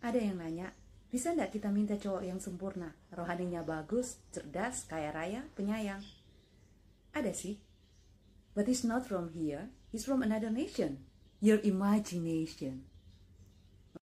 Ada yang nanya, bisa nggak kita minta cowok yang sempurna, rohaninya bagus, cerdas, kaya raya, penyayang? Ada sih. But he's not from here, he's from another nation. Your imagination.